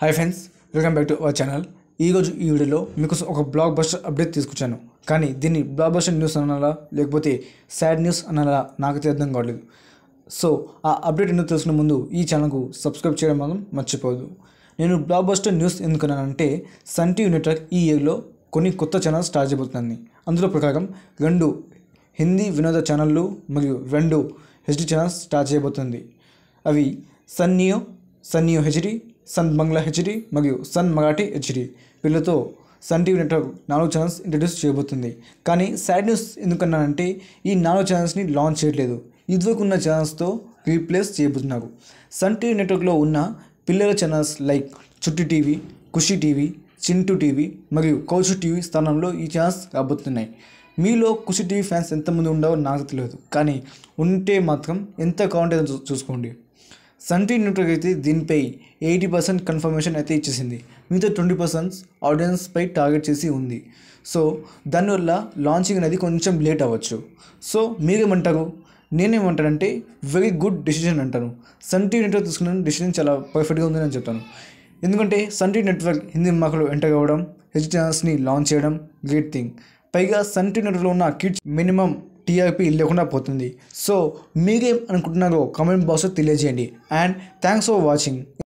high friends welcome back to our channel ఈరోజు ఈ వీడియోలో మీకు ఒక బ్లాక్ బస్టర్ అప్డేట్ తీసుకొచ్చాను కానీ దీన్ని బ్లాక్ బస్టర్ న్యూస్ అనాలా లేకపోతే సాడ్ న్యూస్ అనాలా నాకు అర్థం కావట్లేదు సో ఆ అప్డేట్ ఎందుకు తెలుసుకున్న ముందు ఈ ఛానల్కు సబ్స్క్రైబ్ చేయడం మాత్రం మర్చిపోదు నేను బ్లాక్ బస్టర్ న్యూస్ ఎందుకున్నానంటే సన్ టీవీ నెట్వర్క్ ఈ ఇయర్లో కొన్ని కొత్త ఛానల్స్ స్టార్ట్ చేయబోతుంది అందులో ప్రకారం రెండు హిందీ వినోద ఛానళ్ళు మరియు రెండు హెచ్డి ఛానల్స్ స్టార్ట్ చేయబోతుంది అవి Sun Neo Sun Neo HD Sun Bangla HD మరియు సన్ మరాఠీ హెచ్డి వీళ్ళతో సన్ టీవీ నెట్వర్క్ నాలుగు ఛానల్స్ ఇంట్రడ్యూస్ చేయబోతుంది కానీ సాడ్ న్యూస్ ఎందుకన్నానంటే ఈ నాలుగు ఛానల్స్ని లాంచ్ చేయట్లేదు ఇదివరకు ఉన్న ఛానల్స్తో రీప్లేస్ చేయబోతున్నారు సన్ టీవీ నెట్వర్క్లో ఉన్న పిల్లల channels like Chutti TV Khushi TV Chintu TV మరియు కౌచు టీవీ స్థానంలో ఈ ఛానల్స్ రాబోతున్నాయి మీలో ఖుషి టీవీ ఫ్యాన్స్ ఎంతమంది ఉండవో నాకు తెలియదు కానీ ఉంటే మాత్రం ఎంత కావాలంటే చూసుకోండి సన్ టీ నెట్వర్క్ అయితే దీనిపై ఎయిటీ పర్సెంట్ కన్ఫర్మేషన్ అయితే ఇచ్చేసింది మిగతా ట్వంటీ పర్సెంట్ ఆడియన్స్పై టార్గెట్ చేసి ఉంది సో దానివల్ల లాంచింగ్ అనేది కొంచెం లేట్ అవ్వచ్చు సో మీరేమంటారు నేనేమంటానంటే వెరీ గుడ్ డెసిషన్ అంటాను సన్ టీ నెట్వర్క్ తీసుకున్న డెసిషన్ చాలా పర్ఫెక్ట్గా ఉందని నేను చెప్తాను ఎందుకంటే సన్ టీ నెట్వర్క్ హిందీ మాకులు ఎంటర్ అవ్వడం హెచ్ ఛానల్స్ని లాంచ్ చేయడం గ్రేట్ థింగ్ పైగా సన్ టీ నెట్వర్క్లో ఉన్న కిడ్స్ మినిమం టీఆర్పీ లేకుండా పోతుంది సో మీరేం అనుకుంటున్నారో కామెంట్ బాక్స్లో తెలియజేయండి అండ్ థ్యాంక్స్ ఫర్ వాచింగ్